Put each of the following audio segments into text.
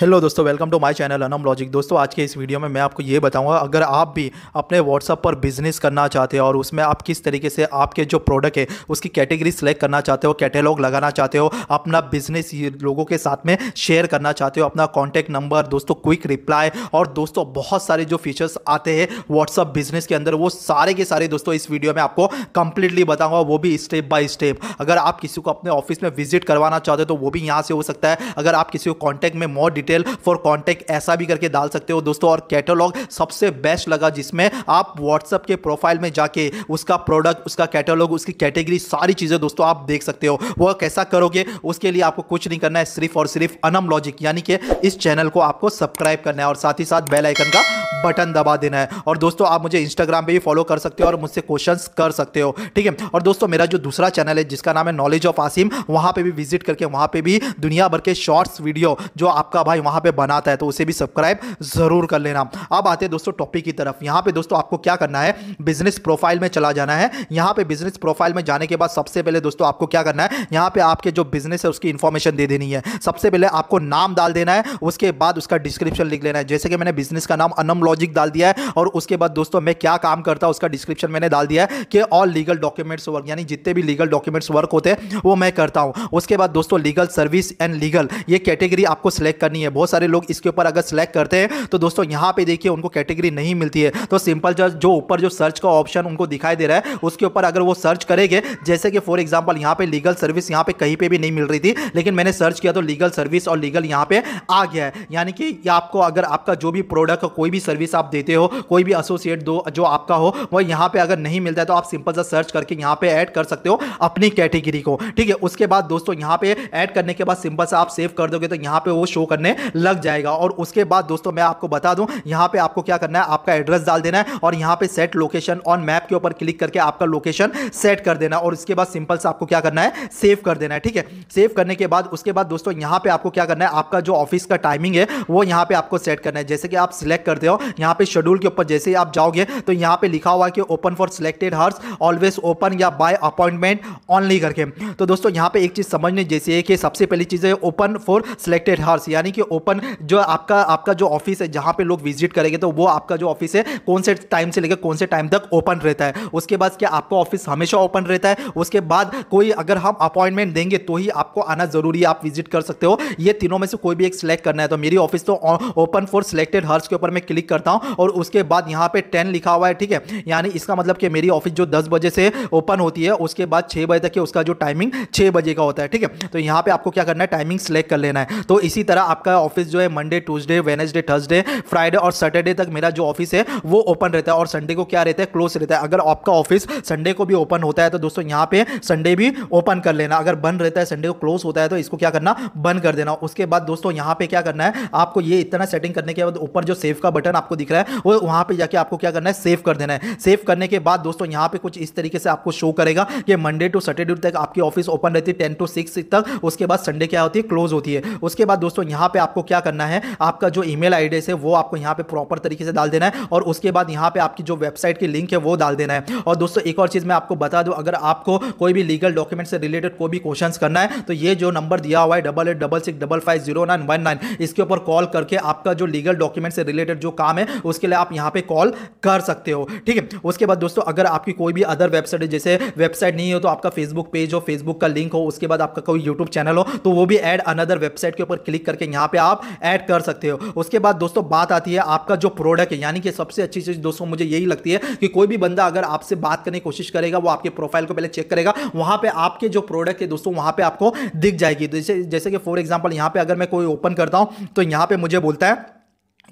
hello दोस्तों welcome to my channel Anam logic दोस्तों आज के इस वीडियो में मैं आपको ये बताऊंगा अगर आप भी अपने व्हाट्सअप पर बिजनेस करना चाहते हो और उसमें आप किस तरीके से आपके जो प्रोडक्ट है उसकी कैटेगरी सेलेक्ट करना चाहते हो कैटेलॉग लगाना चाहते हो अपना बिजनेस लोगों के साथ में शेयर करना चाहते हो अपना कॉन्टैक्ट नंबर दोस्तों क्विक रिप्लाई और दोस्तों बहुत सारे जो फीचर्स आते हैं व्हाट्सअप बिजनेस के अंदर वो सारे के सारे दोस्तों इस वीडियो में आपको कंप्लीटली बताऊँगा वो भी स्टेप बाय स्टेप अगर आप किसी को अपने ऑफिस में विजिट करवाना चाहते हो तो वो भी यहाँ से हो सकता है अगर आप किसी को कॉन्टैक्ट में more detail detail for contact ऐसा भी करके डाल सकते हो दोस्तों और कैटलॉग सबसे बेस्ट लगा जिसमें आप व्हाट्सअप के प्रोफाइल में जाके उसका प्रोडक्ट उसका कैटलॉग उसकी कैटेगरी सारी चीज़ें दोस्तों आप देख सकते हो वह कैसा करोगे उसके लिए आपको कुछ नहीं करना है सिर्फ और सिर्फ अनम लॉजिक यानी कि इस चैनल को आपको सब्सक्राइब करना है और साथ ही साथ बेलाइकन का बटन दबा देना है और दोस्तों आप मुझे इंस्टाग्राम पर भी फॉलो कर सकते हो और मुझसे क्वेश्चन कर सकते हो ठीक है और दोस्तों मेरा जो दूसरा चैनल है जिसका नाम है नॉलेज ऑफ आसिम वहाँ पर भी विजिट करके वहाँ पर भी दुनिया भर के शॉर्ट्स वीडियो जो आपका भाई वहाँ पर बनाता है तो उसे भी सब्सक्राइब ज़रूर कर लेना अब आते हैं दोस्तों टॉपिक की तरफ यहाँ पे दोस्तों आपको क्या करना है बिजनेस प्रोफाइल में चला जाना है यहाँ पर बिजनेस प्रोफाइल में जाने के बाद सबसे पहले दोस्तों आपको क्या करना है यहाँ पे आपके जो बिजनेस है उसकी इन्फॉर्मेशन दे देनी है सबसे पहले आपको नाम डाल देना है उसके बाद उसका डिस्क्रिप्शन लिख लेना है जैसे कि मैंने बिजनेस का नाम अनम लॉजिक डाल दिया है और उसके बाद दोस्तों मैं क्या काम करता हूँ उसका डिस्क्रिप्शन मैंने डाल दिया है कि ऑल लीगल डॉक्यूमेंट्स वर्क यानी जितने भी लीगल डॉक्यूमेंट्स वर्क होते हैं वो मैं करता हूँ उसके बाद दोस्तों लीगल सर्विस एंड लीगल ये कैटेगरी आपको सिलेक्ट करनी है बहुत सारे लोग इसके ऊपर अगर सिलेक्ट करते हैं तो दोस्तों यहाँ पे देखिए उनको कैटेगरी नहीं मिलती है तो सिंपल जो ऊपर जो सर्च का ऑप्शन उनको दिखाई दे रहा है उसके ऊपर अगर वो सर्च करेंगे जैसे कि फॉर एग्जाम्पल यहाँ पे लीगल सर्विस यहाँ पर कहीं पर भी नहीं मिल रही थी लेकिन मैंने सर्च किया तो लीगल सर्विस और लीगल यहाँ पे आ गया है यानी कि आपको अगर आपका जो भी प्रोडक्ट कोई भी सर्विस सर्विस आप देते हो कोई भी एसोसिएट दो जो आपका हो वह यहाँ पे अगर नहीं मिलता है तो आप सिंपल सा सर्च करके यहाँ पे ऐड कर सकते हो अपनी कैटेगरी को ठीक है उसके बाद दोस्तों यहाँ पे ऐड करने के बाद सिंपल सा आप सेव कर दोगे तो यहाँ पे वो शो करने लग जाएगा और उसके बाद दोस्तों मैं आपको बता दूं यहाँ पे आपको क्या करना है आपका एड्रेस डाल देना है और यहाँ पे सेट लोकेशन ऑन मैप के ऊपर क्लिक करके आपका लोकेशन सेट कर देना और उसके बाद सिंपल से आपको क्या करना है सेव कर देना है ठीक है सेव करने के बाद उसके बाद दोस्तों यहाँ पे आपको क्या करना है आपका जो ऑफिस का टाइमिंग है वो यहाँ पे आपको सेट करना है जैसे कि आप सिलेक्ट करते हो यहाँ पे शेड्यूल के ऊपर जैसे ही आप जाओगे तो यहाँ पे लिखा हुआ है कि open for selected hours always open या बाय अपॉइंटमेंट ऑनली करके तो दोस्तों यहाँ पे एक चीज़ समझने जैसी है कि सबसे पहली चीज़ है ओपन फॉर सिलेक्टेड हर्स यानी कि ओपन जो आपका आपका जो ऑफिस है जहाँ पे लोग विजिट करेंगे तो वो आपका जो ऑफिस है कौन से टाइम से लेकर कौन से टाइम तक ओपन रहता है उसके बाद क्या आपका ऑफिस हमेशा ओपन रहता है उसके बाद कोई अगर हम अपॉइंटमेंट देंगे तो ही आपको आना जरूरी है आप विजिट कर सकते हो ये तीनों में से कोई भी एक सिलेक्ट करना है तो मेरी ऑफिस तो ओपन फॉर सिलेक्टेड हर्स के ऊपर मैं क्लिक कर करता हूँ और उसके बाद यहाँ पे टेन लिखा हुआ है ठीक है यानी इसका मतलब कि मेरी ऑफिस जो दस बजे से ओपन होती है उसके बाद छः बजे तक उसका जो टाइमिंग छः बजे का होता है ठीक है तो यहाँ पर आपको क्या करना है टाइमिंग सेलेक्ट कर लेना है तो इसी तरह आपका ऑफिस जो है Monday Tuesday Wednesday Thursday Friday और सैटरडे तक मेरा जो ऑफिस है वो ओपन रहता है और संडे को क्या रहता है क्लोज रहता है अगर आपका ऑफिस संडे को भी ओपन होता है तो दोस्तों यहाँ पे संडे भी ओपन कर लेना अगर बंद रहता है संडे को क्लोज होता है तो इसको क्या करना बंद कर देना उसके बाद दोस्तों यहाँ पे क्या करना है आपको ये इतना सेटिंग करने के बाद ऊपर जो सेव का बटन आपको आपको दिख रहा है वो वहां पर जाके आपको क्या करना है सेव कर देना है सेव करने के बाद दोस्तों यहां पे कुछ इस तरीके से आपको शो करेगा कि मंडे टू सैटरडे तक आपकी ऑफिस ओपन रहती है टेन टू सिक्स तक उसके बाद संडे क्या होती है क्लोज होती है उसके बाद दोस्तों यहां पर आपको क्या करना है आपका जो ई मेल है वो आपको यहां पर प्रॉपर तरीके से डाल देना है और उसके बाद यहां पर आपकी जो वेबसाइट की लिंक है वो डाल देना है और दोस्तों एक और चीज़ मैं आपको बता दू अगर आपको कोई भी लीगल डॉक्यूमेंट से रिलेटेड कोई भी क्वेश्चन करना है तो ये जो नंबर दिया हुआ है double eight double six double five zero nine one nine इसके ऊपर कॉल करके आपका जो लीगल डॉक्यूमेंट से रिलेटेड जो काम है है उसके लिए आप यहाँ पे कॉल कर सकते हो ठीक है उसके बाद दोस्तों अगर आपकी कोई भी अदर वेबसाइट है जैसे वेबसाइट नहीं हो तो आपका फेसबुक पेज हो फेसबुक का लिंक हो उसके बाद आपका कोई यूट्यूब चैनल हो तो वो भी एड अनदर वेबसाइट के ऊपर क्लिक करके यहाँ पे आप ऐड कर सकते हो उसके बाद दोस्तों बात आती है आपका जो प्रोडक्ट है यानी कि सबसे अच्छी चीज़ दोस्तों मुझे यही लगती है कि कोई भी बंदा अगर आपसे बात करने की कोशिश करेगा वो आपके प्रोफाइल को पहले चेक करेगा वहाँ पे आपके जो प्रोडक्ट है दोस्तों वहाँ पे आपको दिख जाएगी जैसे जैसे कि फॉर एग्जांपल यहाँ पे अगर मैं कोई ओपन करता हूँ तो यहाँ पे मुझे बोलता है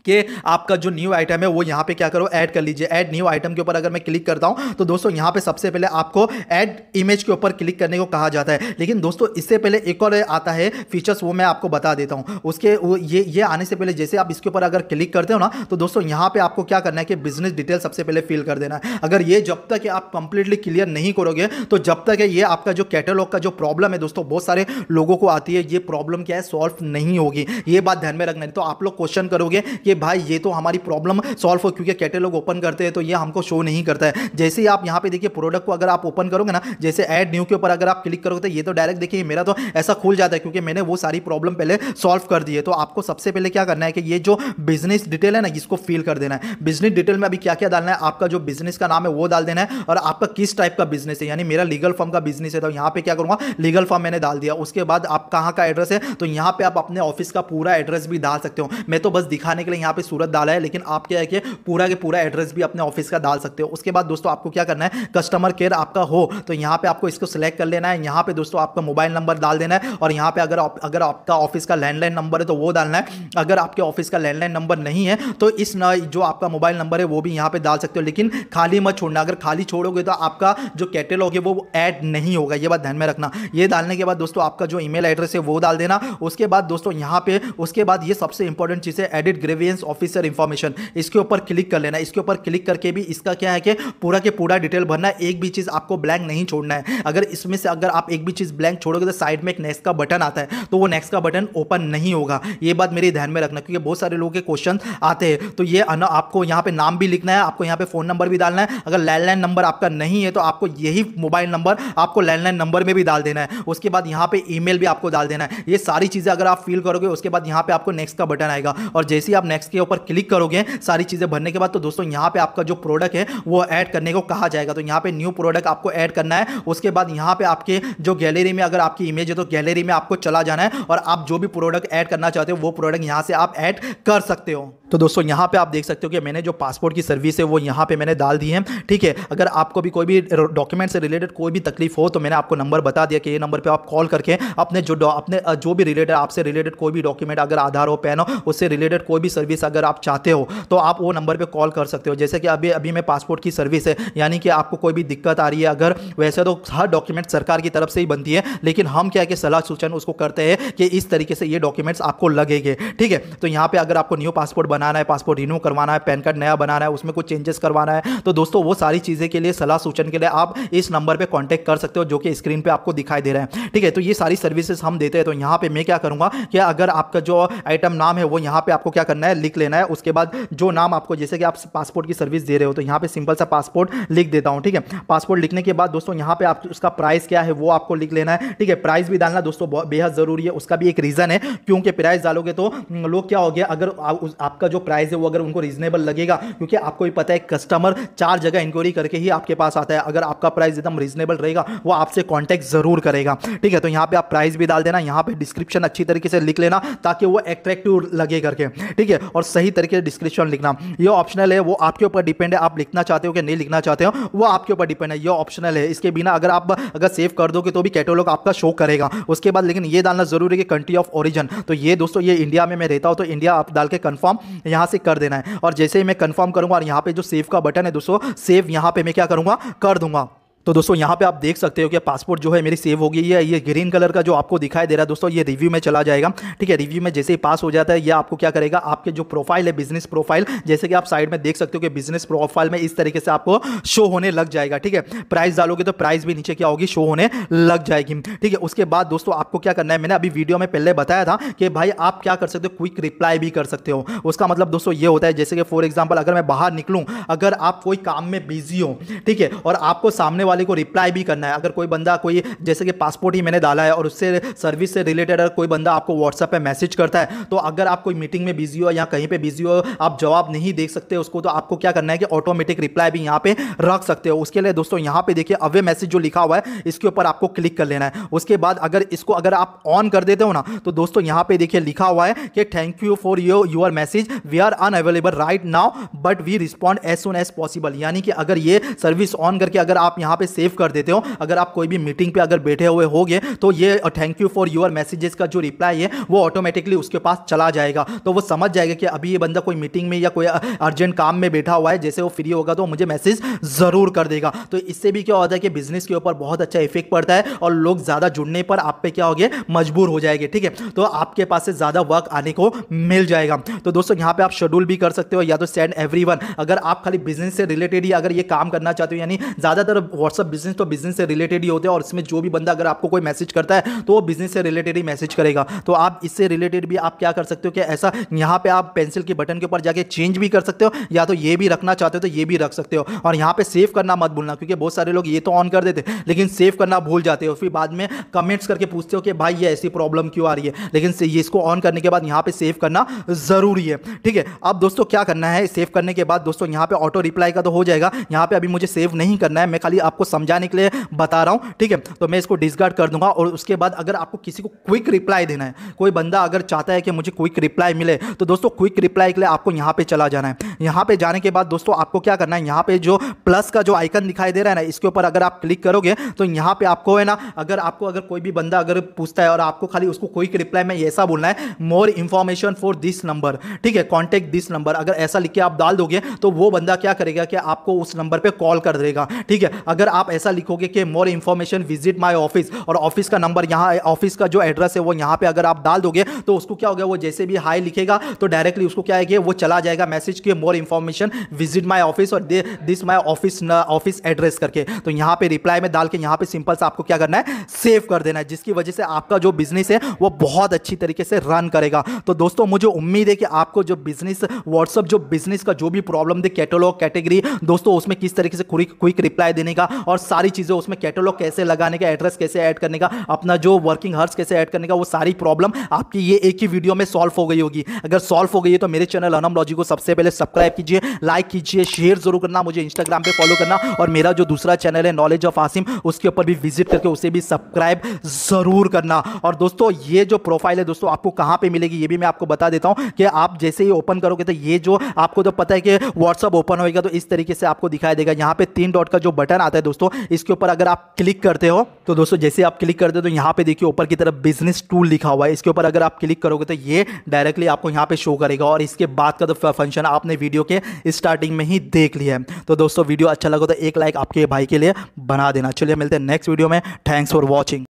कि आपका जो न्यू आइटम है वो यहाँ पे क्या करो ऐड कर लीजिए ऐड न्यू आइटम के ऊपर अगर मैं क्लिक करता हूँ तो दोस्तों यहाँ पे सबसे पहले आपको ऐड इमेज के ऊपर क्लिक करने को कहा जाता है लेकिन दोस्तों इससे पहले एक और आता है फीचर्स वो मैं आपको बता देता हूँ उसके ये ये आने से पहले जैसे आप इसके ऊपर अगर क्लिक करते हो ना तो दोस्तों यहाँ पर आपको क्या करना है कि बिजनेस डिटेल सबसे पहले फिल कर देना है अगर ये जब तक आप कंप्लीटली क्लियर नहीं करोगे तो जब तक ये आपका जो कैटलॉग का जो प्रॉब्लम है दोस्तों बहुत सारे लोगों को आती है ये प्रॉब्लम क्या है सॉल्व नहीं होगी ये बात ध्यान में रखना है तो आप लोग क्वेश्चन करोगे कि भाई ये तो हमारी प्रॉब्लम सॉल्व हो क्योंकि कैटेलॉग ओपन करते हैं तो ये हमको शो नहीं करता है जैसे ही आप यहाँ पे देखिए प्रोडक्ट को अगर आप ओपन करोगे ना जैसे एड न्यू के ऊपर अगर आप क्लिक करोगे तो ये तो डायरेक्ट देखिए मेरा तो ऐसा खुल जाता है क्योंकि मैंने वो सारी प्रॉब्लम पहले सॉल्व कर दी है तो आपको सबसे पहले क्या करना है कि ये जो बिजनेस डिटेल है ना इसको फिल कर देना है बिजनेस डिटेल में अभी क्या क्या डालना है आपका जो बिजनेस का नाम है वो डाल देना है और आपका किस टाइप का बिजनेस है यानी मेरा लीगल फॉर्म का बिजनेस है तो यहाँ पे क्या करूँगा लीगल फॉर्म मैंने डाल दिया उसके बाद आप कहाँ का एड्रेस है तो यहाँ पे आप अपने ऑफिस का पूरा एड्रेस भी डाल सकते हो मैं तो बस दिखाने के लिए यहाँ पे सूरत डाला है लेकिन आप क्या है कि पूरा के पूरा एड्रेस भी अपने ऑफिस का डाल सकते हो उसके बाद दोस्तों आपको क्या करना है कस्टमर केयर आपका हो तो यहाँ पे आपको इसको सिलेक्ट कर लेना है यहाँ पे दोस्तों आपका मोबाइल नंबर डाल देना है और यहाँ पे अगर अगर आपका ऑफिस का लैंडलाइन नंबर है तो वो डालना है अगर आपके ऑफिस का लैंडलाइन नंबर नहीं है तो इस जो आपका मोबाइल नंबर है वो भी यहाँ पर डाल सकते हो लेकिन खाली मत छोड़ना अगर खाली छोड़ोगे तो आपका जो कैटेलॉग है वो ऐड नहीं होगा ये बात ध्यान में रखना ये डालने के बाद दोस्तों आपका जो ईमेल एड्रेस है वो डाल देना उसके बाद दोस्तों यहाँ पे उसके बाद ये सबसे इंपॉर्टेंट चीज़ है एडिट ग्रेवी एक्सपीरियंस ऑफिसर इंफॉर्मेशन इसके ऊपर क्लिक कर लेना इसके ऊपर क्लिक करके भी इसका क्या है कि पूरा के पूरा डिटेल भरना है एक भी चीज़ आपको ब्लैंक नहीं छोड़ना है अगर इसमें से अगर आप एक भी चीज़ ब्लैंक छोड़ोगे तो साइड में एक नेक्स्ट का बटन आता है तो वो नेक्स्ट का बटन ओपन नहीं होगा ये बात मेरे ध्यान में रखना क्योंकि बहुत सारे लोगों के क्वेश्चन आते हैं तो ये आपको यहाँ पे नाम भी लिखना है आपको यहाँ पे फ़ोन नंबर भी डालना है अगर लैंडलाइन नंबर आपका नहीं है तो आपको यही मोबाइल नंबर आपको लैंडलाइन नंबर में भी डाल देना है उसके बाद यहाँ पे ईमेल भी आपको डाल देना है ये सारी चीज़ें अगर आप फील करोगे उसके बाद यहाँ पे आपको नेक्स्ट का बटन आएगा और जैसे ही आप नेक्स्ट के ऊपर क्लिक करोगे सारी चीज़ें भरने के बाद तो दोस्तों यहाँ पे आपका जो प्रोडक्ट है वो ऐड करने को कहा जाएगा तो यहाँ पे न्यू प्रोडक्ट आपको ऐड करना है उसके बाद यहाँ पे आपके जो गैलरी में अगर आपकी इमेज है तो गैलरी में आपको चला जाना है और आप जो भी प्रोडक्ट ऐड करना चाहते हो वो प्रोडक्ट यहाँ से आप ऐड कर सकते हो तो दोस्तों यहाँ पे आप देख सकते हो कि मैंने जो पासपोर्ट की सर्विस है वो यहाँ पे मैंने डाल दी है ठीक है अगर आपको भी कोई भी डॉक्यूमेंट से रिलेटेड कोई भी तकलीफ हो तो मैंने आपको नंबर बता दिया कि ये नंबर पे आप कॉल करके अपने जो अपने जो भी रिलेटेड आपसे रिलेटेड कोई भी डॉक्यूमेंट अगर आधार हो पैन हो उससे रिलेटेड कोई भी सर्विस अगर आप चाहते हो तो आप वो नंबर पर कॉल कर सकते हो जैसे कि अभी अभी मैं पासपोर्ट की सर्विस है यानी कि आपको कोई भी दिक्कत आ रही है अगर वैसे तो हर डॉक्यूमेंट सरकार की तरफ से ही बनती है लेकिन हम क्या है कि सलाह सूचन उसको करते हैं कि इस तरीके से ये डॉक्यूमेंट्स आपको लगेंगे ठीक है तो यहाँ पर अगर आपको न्यू पासपोर्ट बनाना है पासपोर्ट रिन्यू करवाना है पैन कार्ड नया बनाना है उसमें कुछ चेंजेस करवाना है तो दोस्तों वो सारी चीज़ें के लिए सलाह सूचन के लिए आप इस नंबर पर कॉन्टैक्ट कर सकते हो जो कि स्क्रीन पर आपको दिखाई दे रहे हैं ठीक है तो ये सारी सर्विसेज हम देते हैं तो यहाँ पर मैं क्या करूँगा कि अगर आपका जो आइटम नाम है वो यहाँ पर आपको क्या करना है लिख लेना है उसके बाद जो नाम आपको जैसे कि आप पासपोर्ट की सर्विस दे रहे हो तो यहाँ पर सिंपल सा पासपोर्ट लिख देता हूँ ठीक है पासपोर्ट लिखने के बाद दोस्तों यहाँ पे आप उसका प्राइस क्या है वो आपको लिख लेना है ठीक है प्राइस भी डालना दोस्तों बेहद ज़रूरी है उसका भी एक रीज़न है क्योंकि प्राइस डालोगे तो लोग क्या हो गया अगर आ, आपका का जो प्राइस है वो अगर उनको रीजनेबल लगेगा क्योंकि आपको भी पता है कस्टमर चार जगह इंक्वायरी करके ही आपके पास आता है अगर आपका प्राइस एकदम रीजनेबल रहेगा वो आपसे कॉन्टैक्ट ज़रूर करेगा ठीक है तो यहाँ पर आप प्राइस भी डाल देना यहाँ पर डिस्क्रिप्शन अच्छी तरीके से लिख लेना ताकि वो एट्रैक्टिव लगे करके ठीक है और सही तरीके से डिस्क्रिप्शन लिखना ये ऑप्शनल है वो आपके ऊपर डिपेंड है आप लिखना चाहते हो कि नहीं लिखना चाहते हो वो आपके ऊपर डिपेंड है ये ऑप्शनल है इसके बिना अगर आप अगर सेव कर दोगे तो भी कैटोलॉग आपका शो करेगा उसके बाद लेकिन ये डालना जरूरी है कि कंट्री ऑफ ओरिजिन तो ये दोस्तों ये इंडिया में मैं रहता हूँ तो इंडिया आप डाल के कन्फर्म यहाँ से कर देना है और जैसे ही मैं कन्फर्म करूँगा और यहाँ पर जो सेव का बटन है दोस्तों सेव यहाँ पर मैं क्या करूँगा कर दूंगा तो दोस्तों यहाँ पे आप देख सकते हो कि पासपोर्ट जो है मेरी सेव हो गई है ये ग्रीन कलर का जो आपको दिखाई दे रहा है दोस्तों ये रिव्यू में चला जाएगा ठीक है रिव्यू में जैसे ही पास हो जाता है ये आपको क्या करेगा आपके जो प्रोफाइल है बिजनेस प्रोफाइल जैसे कि आप साइड में देख सकते हो कि बिजनेस प्रोफाइल में इस तरीके से आपको शो होने लग जाएगा ठीक है प्राइस डालोगे तो प्राइस भी नीचे क्या होगी शो होने लग जाएगी ठीक है उसके बाद दोस्तों आपको क्या करना है मैंने अभी वीडियो में पहले बताया था कि भाई आप क्या कर सकते हो क्विक रिप्लाई भी कर सकते हो उसका मतलब दोस्तों ये होता है जैसे कि फॉर एग्जाम्पल अगर मैं बाहर निकलूँ अगर आप कोई काम में बिजी हो ठीक है और आपको सामने वाले वाले को रिप्लाई भी करना है अगर कोई बंदा कोई जैसे कि पासपोर्ट ही मैंने डाला है और उससे सर्विस से रिलेटेड अगर कोई बंदा आपको व्हाट्सअप पर मैसेज करता है तो अगर आप कोई मीटिंग में बिजी हो या कहीं पर बिजी हो आप जवाब नहीं देख सकते उसको तो आपको क्या करना है कि ऑटोमेटिक रिप्लाई भी यहाँ पे रख सकते हो उसके लिए दोस्तों यहाँ पे देखिए अवे मैसेज जो लिखा हुआ है इसके ऊपर आपको क्लिक कर लेना है उसके बाद अगर इसको अगर आप ऑन कर देते हो ना तो दोस्तों यहाँ पे देखिए लिखा हुआ है कि thank you for your your message we are unavailable right now but we respond as soon as possible यानी कि अगर ये सर्विस ऑन करके अगर आप यहाँ पे सेव कर देते हो अगर आप कोई भी मीटिंग पे अगर बैठे हुए हो गए तो ये thank you for your messages का जो रिप्लाई है वो ऑटोमेटिकली उसके पास चला जाएगा तो वो समझ जाएगा कि अभी ये बंदा कोई मीटिंग में या कोई अर्जेंट काम में बैठा हुआ है जैसे वो फ्री होगा तो मुझे मैसेज ज़रूर कर देगा तो इससे भी क्या होता है कि बिजनेस के ऊपर बहुत अच्छा इफेक्ट पड़ता है और लोग ज़्यादा जुड़ने पर आप पे क्या हो मजबूर हो जाएंगे ठीक है तो आपके पास से ज़्यादा वर्क आने को मिल जाएगा तो दोस्तों यहाँ पर आप शेड्यूल भी कर सकते हो या तो सेंड एवरी अगर आप खाली बिजनेस से रिलेटेड ही अगर ये काम करना चाहते हो यानी ज़्यादातर व्हाट्सअप बिजनेस तो बिजनेस से रिलेटेड ही होते हैं और इसमें जो भी बंदा अगर आपको कोई मैसेज करता है तो वो बिजनेस से रिलेटेड ही मैसेज करेगा तो आप इससे रिलेटेड भी आप क्या कर सकते हो कि ऐसा यहाँ पे आप पेंसिल के बटन के ऊपर जाके चेंज भी कर सकते हो या तो ये भी रखना चाहते हो तो ये भी रख सकते हो और यहाँ पे सेव करना मत भूलना क्योंकि बहुत सारे लोग ये तो ऑन कर देते लेकिन सेव करना भूल जाते हो फिर बाद में कमेंट्स करके पूछते हो कि भाई ये ऐसी प्रॉब्लम क्यों आ रही है लेकिन ये इसको ऑन करने के बाद यहाँ पे सेव करना ज़रूरी है ठीक है अब दोस्तों क्या करना है सेव करने के बाद दोस्तों यहाँ पे ऑटो रिप्लाई का तो हो जाएगा यहाँ पे अभी मुझे सेव नहीं करना है मैं खाली आपको समझाने के लिए बता रहा हूँ ठीक है तो मैं इसको डिसगार्ड कर दूंगा और उसके बाद अगर आपको किसी को क्विक रिप्लाई देना है कोई बंदा अगर चाहता है कि मुझे क्विक रिप्लाई मिले तो दोस्तों क्विक रिप्लाई के लिए आपको यहाँ पर चला जाना है यहाँ पर जाने के बाद दोस्तों आपको क्या करना है यहाँ पर जो प्लस का जो आइकन दिखाई दे रहा है ना इसके ऊपर अगर आप क्लिक करोगे तो यहाँ पर आपको है ना अगर आपको अगर कोई भी बंदा अगर पूछता है और आपको खाली उसको क्विक रिप्लाई में ऐसा बोलना है more information for this number ठीक है कॉन्टेक्ट दिस नंबर अगर ऐसा लिख के आप डाल दोगे तो वो बंदा क्या करेगा कि आपको उस नंबर पर कॉल कर देगा ठीक है अगर अगर आप ऐसा लिखोगे कि more information visit my office और ऑफिस का नंबर यहाँ ऑफिस का जो एड्रेस है वो यहाँ पे अगर आप डाल दोगे तो उसको क्या होगा वो जैसे भी हाई लिखेगा तो डायरेक्टली उसको क्या है वो चला जाएगा मैसेज के more information visit my office और this my office office address करके तो यहाँ पे रिप्लाई में डाल के यहाँ पे सिंपल से आपको क्या करना है सेव कर देना है जिसकी वजह से आपका जो बिजनेस है वो बहुत अच्छी तरीके से रन करेगा तो दोस्तों मुझे उम्मीद है कि आपको जो बिजनेस व्हाट्सअप जो बिजनेस का जो भी प्रॉब्लम थे कैटलॉग कैटेगरी दोस्तों उसमें किस तरीके से क्विक रिप्लाई देने का और सारी चीज़ें उसमें कैटलॉग कैसे लगाने का एड्रेस कैसे ऐड करने का अपना जो वर्किंग हर्स कैसे ऐड करने का वो सारी प्रॉब्लम आपकी ये एक ही वीडियो में सॉल्व हो गई होगी अगर सॉल्व हो गई है तो मेरे चैनल अनम लॉजी को सबसे पहले सब्सक्राइब कीजिए लाइक कीजिए शेयर जरूर करना मुझे इंस्टाग्राम पर फॉलो करना और मेरा जो दूसरा चैनल है नॉलेज ऑफ आसिम उसके ऊपर भी विजिट करके उसे भी सब्सक्राइब ज़रूर करना और दोस्तों ये जो प्रोफाइल है दोस्तों आपको कहाँ पर मिलेगी ये भी मैं आपको बता देता हूँ कि आप जैसे ही ओपन करोगे तो ये जो आपको तो पता है कि व्हाट्सअप ओपन होगा तो इस तरीके से आपको दिखाई देगा यहाँ पे तीन डॉट का जो बटन आता है दोस्तों इसके ऊपर अगर आप क्लिक करते हो तो दोस्तों जैसे आप क्लिक करते हो तो यहाँ पे देखिए ऊपर की तरफ बिजनेस टूल लिखा हुआ है इसके ऊपर अगर आप क्लिक करोगे तो ये डायरेक्टली आपको यहाँ पे शो करेगा और इसके बाद का तो फंक्शन आपने वीडियो के स्टार्टिंग में ही देख लिया है तो दोस्तों वीडियो अच्छा लगा तो एक लाइक आपके भाई के लिए बना देना चलिए मिलते हैं नेक्स्ट वीडियो में थैंक्स फॉर वॉचिंग